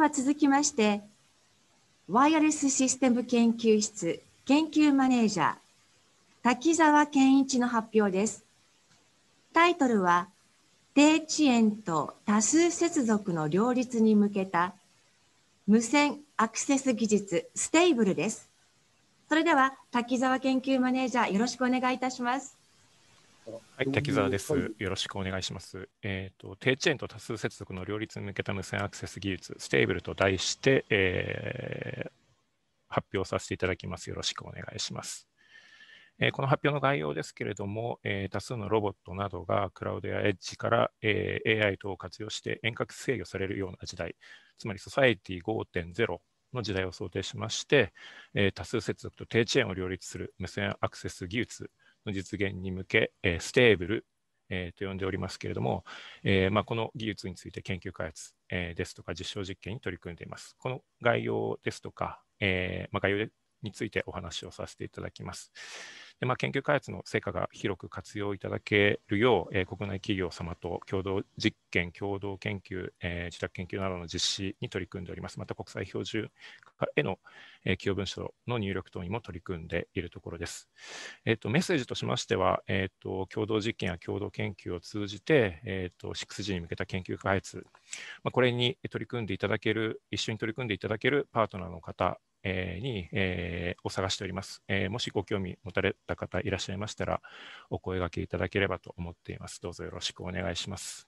では続きまして、ワイヤレスシステム研究室研究マネージャー、滝沢健一の発表です。タイトルは、低遅延と多数接続の両立に向けた無線アクセス技術ステーブルです。それでは滝沢研究マネージャーよろしくお願いいたします。はい、滝沢です。よろしくお願いします。えっ、ー、と、低遅延と多数接続の両立に向けた無線アクセス技術、ステーブルと題して、えー、発表させていただきます。よろしくお願いします。えこの発表の概要ですけれども、え多数のロボットなどがクラウドやエッジから、え AI 等を活用して遠隔制御されるような時代、つまりソサエティ5.0の時代を想定しまして、え多数接続と低遅延を両立する無線アクセス技術の実現に向け、えー、ステーブル、えー、と呼んでおりますけれども、えーまあ、この技術について研究開発、えー、ですとか実証実験に取り組んでいます。この概要ですとか、えーまあ、概要についてお話をさせていただきます。でまあ、研究開発の成果が広く活用いただけるよう、えー、国内企業様と共同実験、共同研究、えー、自宅研究などの実施に取り組んでおります。また国際標準化への、えー、企業文書の入力等にも取り組んでいるところです。えーと、メッセージとしましては、えーと、共同実験や共同研究を通じて、えーと 6G に向けた研究開発、まあ、これに取り組んでいただける、一緒に取り組んでいただけるパートナーの方に、えー、お探しております、えー、もしご興味持たれた方いらっしゃいましたら、お声がけいただければと思っています。どうぞよろしくお願いします。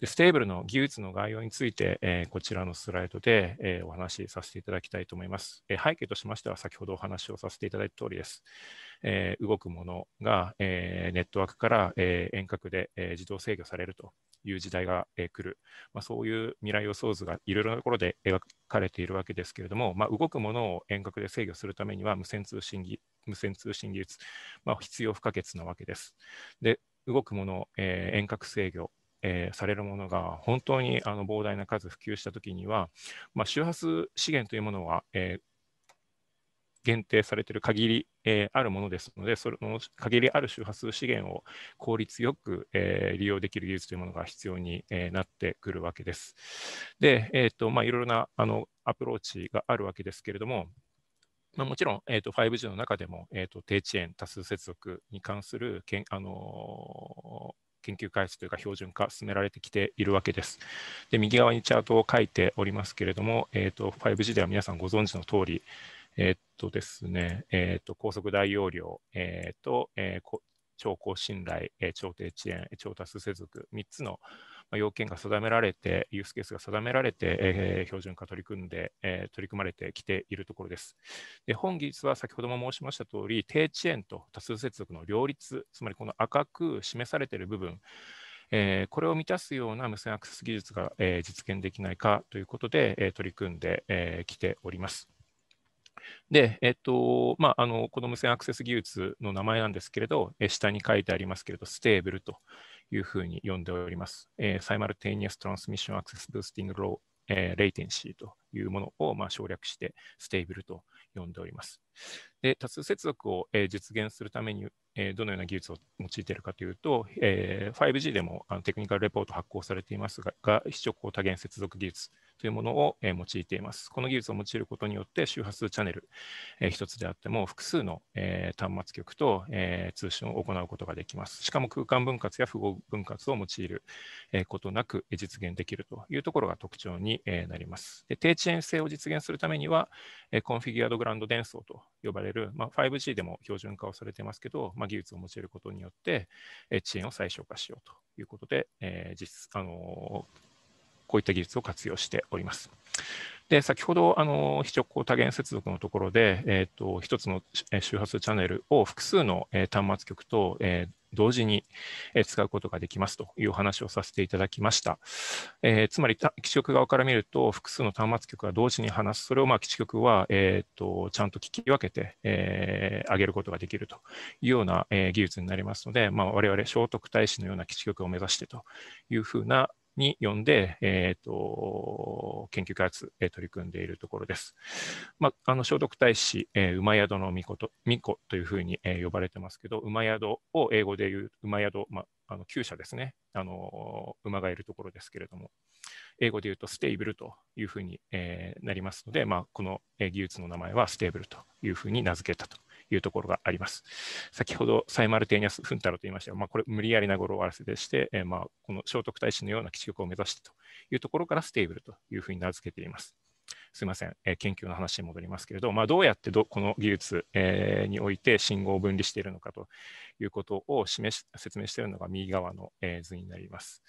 でステーブルの技術の概要について、えー、こちらのスライドで、えー、お話しさせていただきたいと思います、えー、背景としましては、先ほどお話をさせていただいた通りです。え動くものが、えネットワークから、え遠隔で、え自動制御されるという時代が、えー、来る、まあ、そういう未来予想図がいろいろなところで描かれているわけですけれども、まあ、動くものを遠隔で制御するためには無線通信技無線通信技術、まあ、必要不可欠なわけです。で動くもの、えー、遠隔制御えー、されるものが本当にあの膨大な数普及したときには、まあ、周波数資源というものは、えー、限定されている限り、えー、あるものですので、その限りある周波数資源を効率よく、えー、利用できる技術というものが必要に、えー、なってくるわけです。で、えーとまあ、いろいろなあのアプローチがあるわけですけれども、まあ、もちろん、えー 5G の中でも、えーと、低遅延多数接続に関するけん、あの研究開発というか標準化進められてきているわけです。で右側にチャートを書いておりますけれども、えー 5G では皆さんご存知の通り、えー、っとですね、えー、っと高速大容量、えー、と、えー、超高信頼、えー、超低遅延、超多数接続、3つの要件が定められて、ユースケースが定められて、えー、標準化取り組んで、えー、取り組まれてきているところです。で本技術は先ほども申しました通り、低遅延と多数接続の両立、つまりこの赤く示されている部分、えー、これを満たすような無線アクセス技術が、えー、実現できないかということで、えー、取り組んでき、えー、来ております。で、えっと、まあ、あの、この無線アクセス技術の名前なんですけれど、え下に書いてありますけれど、ステーブルというふうに呼んでおります。えー、サイマルテニアストランスミッションアクセスブースティングロー、えー、レイテンシーというものを、まあ、省略して、ステーブルと呼んでおります。で、多数接続を、えー、実現するためにえー、どのような技術を用いているかというと、えー、5G でもあのテクニカルレポート発行されていますが、が非直行多元接続技術というものを、えー、用いています。この技術を用いることによって、周波数チャンネル、えー、1つであっても、複数の、えー、端末局と、えー、通信を行うことができます。しかも空間分割や符号分割を用いる、えことなく実現できるというところが特徴に、えなります。で低遅延性を実現するためには、えコンフィギュアドグランド伝送と呼ばれる、まあ、5G でも標準化をされてますけど、まあ、技術を用いることによって、えー、遅延を最小化しようということで、えー、実あのこういった技術を活用しております。で先ほどあの非直行多元接続のところで、えーと、1つの周波数チャンネルを複数の、え端末局と、えー、同時に使うことができますという話をさせていただきました。えー、つまり、基地局側から見ると、複数の端末局が同時に話す、それをまあ基地局は、えーと、とちゃんと聞き分けて、えー、上げることができるというような、えー、技術になりますので、まあ、我々聖徳太子のような基地局を目指してというふうなに呼んで、えーと、研究開発、えー、取り組んでいるところです。まあ、あの聖徳太子、えー、馬宿の巫女と巫女というふうに、えー、呼ばれてますけど、馬宿を英語で言う馬宿、まあ、あの厩舎ですねあの、馬がいるところですけれども、英語で言うとステーブルというふうに、えー、なりますので、まあ、このえ技術の名前はステーブルというふうに名付けたというところがあります。先ほどサイマルテーニアス・フンタロと言いましたが、まあ、これ無理やりな語呂合わせでして、えー、まあこの聖徳太子のような基地局を目指してというところからステーブルというふうに名付けています。すみません、えー、研究の話に戻りますけれど、まあ、どうやってどこの技術、えー、において信号を分離しているのかということを示し説明しているのが右側の、えー、図になります。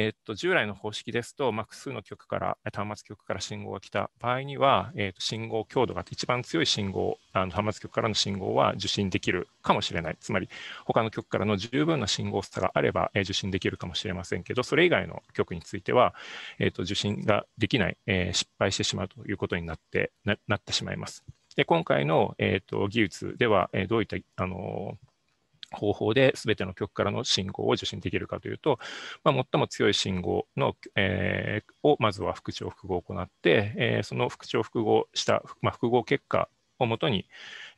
えっと、従来の方式ですと、複数の局から、端末局から信号が来た場合には、えっと、信号強度が一番強い信号、あの端末局からの信号は受信できるかもしれない。つまり、他の局からの十分な信号差があれば、え受信できるかもしれませんけど、それ以外の局については、えっと、受信ができない、えー、失敗してしまうということになってななってしまいます。で今回の、えーと、と技術では、えー、どういった、あのー方法で全ての極からの信号を受信できるかというと、まあ、最も強い信号の、えー、をまずは複調複合を行って、えー、その複調複合した、まあ、複合結果をもとに、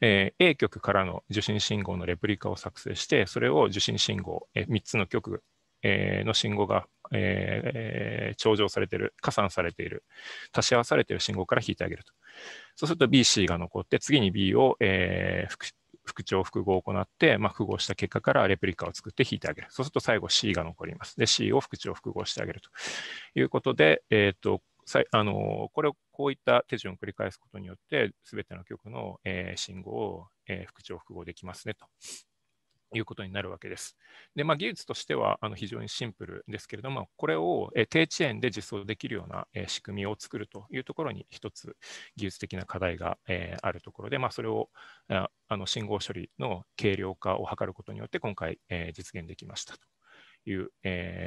えー、A 極からの受信信号のレプリカを作成して、それを受信信号、えー、3つの極、えー、の信号が、えー、頂上されている、加算されている、足し合わされている信号から引いてあげると。そうすると BC が残って、次に B を、えー、副調、複合を行って、まあ、複合した結果からレプリカを作って引いてあげる。そうすると最後 C が残ります。で、C を副調、複合してあげるということで、えっ、と、あのこれをこういった手順を繰り返すことによって、すべての曲の、えー、信号を、えー、副調、複合できますねということになるわけです。でまあ、技術としてはあの非常にシンプルですけれども、これを低遅延で実装できるような仕組みを作るというところに一つ技術的な課題があるところで、まあ、それをあの信号処理の軽量化を図ることによって今回実現できましたという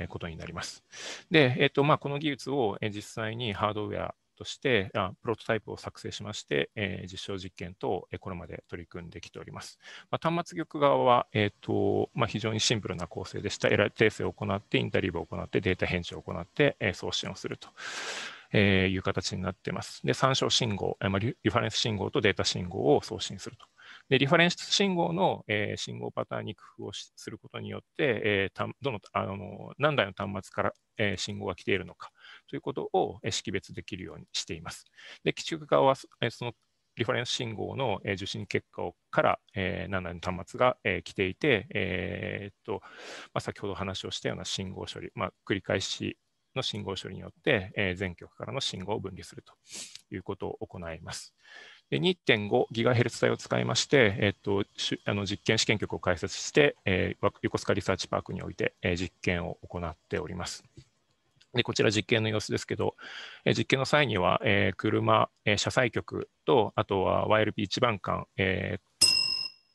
ことになります。で、えっとまあ、この技術を実際にハードウェアとしてあ、プロトタイプを作成しまして、えー、実証実験等これまで取り組んできております。まあ、端末玉側は、えーとまあ、非常にシンプルな構成でした。エラー訂正を行って、インタリーブを行って、データ返事を行って、えー、送信をすると。えー、いう形になっています。で、参照信号、えーまあ、リファレンス信号とデータ信号を送信すると。でリファレンス信号の、えー、信号パターンに工夫をすることによって、えー、たどのあの何台の端末から、えー、信号が来ているのか、ということを識別できるようにしています。で、基軸側はそのリファレンス信号の受信結果から7の端末が来ていて、えー、っとまあ、先ほど話をしたような信号処理、まあ、繰り返しの信号処理によって、全局からの信号を分離するということを行います。2.5GHz 帯を使いまして、えっと、あの実験試験局を開設して、えー、横須賀リサーチパークにおいて、えー、実験を行っております。でこちら実験の様子ですけど、え実験の際には、えー、車、えー、車載局と、あとは YLP1 番館、え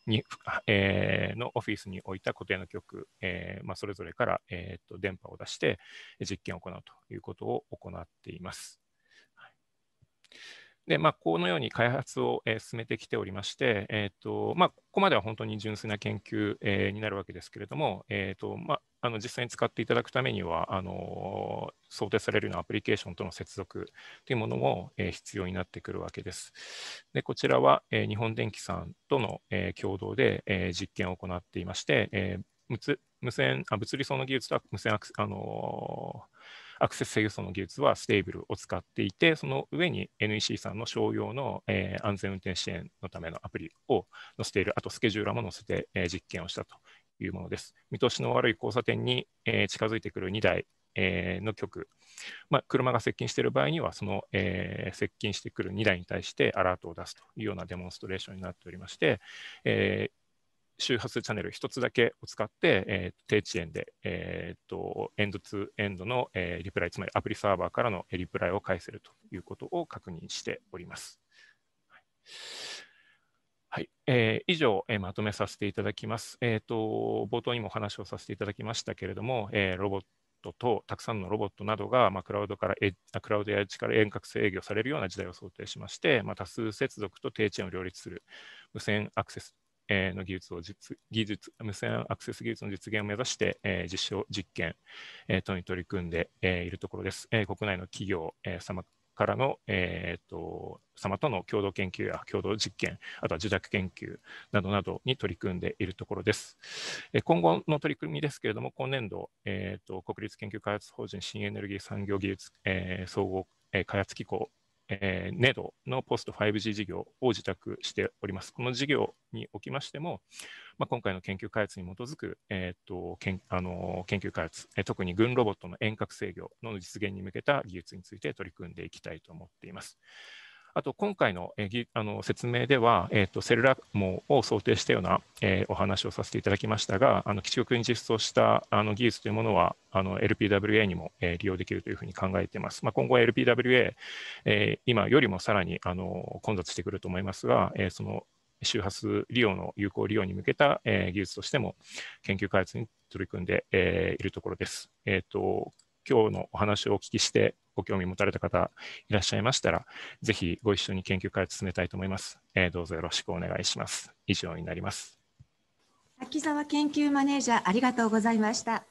ー、にえー、のオフィスに置いた固定の局、えまあ、それぞれから、えーと、と電波を出して実験を行うということを行っています。はいで、まあ、このように開発を、えー、進めてきておりまして、えーとまあ、ここまでは本当に純粋な研究、えー、になるわけですけれども、えーとまあ、あの実際に使っていただくためにはあの想定されるようなアプリケーションとの接続というものも、えー、必要になってくるわけです。でこちらは、えー、日本電機さんとの、えー、共同で、えー、実験を行っていまして、えー、無無線あ物理層の技術とは無線アクあのーアクセス制御層の技術はステーブルを使っていて、その上に NEC さんの商用の、えー、安全運転支援のためのアプリを載せている、あとスケジューラーも載せて、えー、実験をしたというものです。見通しの悪い交差点に、えー、近づいてくる2台、えー、の局、まあ、車が接近している場合には、その、えー、接近してくる2台に対してアラートを出すというようなデモンストレーションになっておりまして、えー周波数チャンネル1つだけを使って、えー、低遅延で、えーと、エンド2エンドの、えー、リプライ、つまりアプリサーバーからのリプライを返せるということを確認しております。はいはいえー、以上、えー、まとめさせていただきます、えーと。冒頭にもお話をさせていただきましたけれども、えー、ロボットとたくさんのロボットなどが、まあ、クラウドからクラウドやエッジから遠隔制御されるような時代を想定しまして、まあ、多数接続と低遅延を両立する無線アクセスの技術を実技術、無線アクセス技術の実現を目指して、えー、実証実験、えー、等に取り組んで、えー、いるところです。えー、国内の企業、えー、様からの、えーと、様との共同研究や共同実験、あとは受託研究などなどに取り組んでいるところです。えー、今後の取り組みですけれども、今年度、えーと、と国立研究開発法人新エネルギー産業技術、えー、総合開発機構えー、NEDO のポスト 5G 事業を自宅しております。この事業におきましても、まあ、今回の研究開発に基づく、えーと、とけんあの研究開発、え特に軍ロボットの遠隔制御の実現に向けた技術について取り組んでいきたいと思っています。あと今回のあの説明では、えー、とセルラモを想定したような、えー、お話をさせていただきましたが、あの基地局に実装したあの技術というものは、LPWA にも、えー、利用できるというふうに考えています。まあ、今後 LPWA、えー、今よりもさらにあの混雑してくると思いますが、えー、その周波数利用の有効利用に向けた、えー、技術としても研究開発に取り組んで、えー、いるところです。えーと今日のお話をお聞きして、ご興味持たれた方いらっしゃいましたら、ぜひご一緒に研究開発進めたいと思います。えー、どうぞよろしくお願いします。以上になります。滝沢研究マネージャー、ありがとうございました。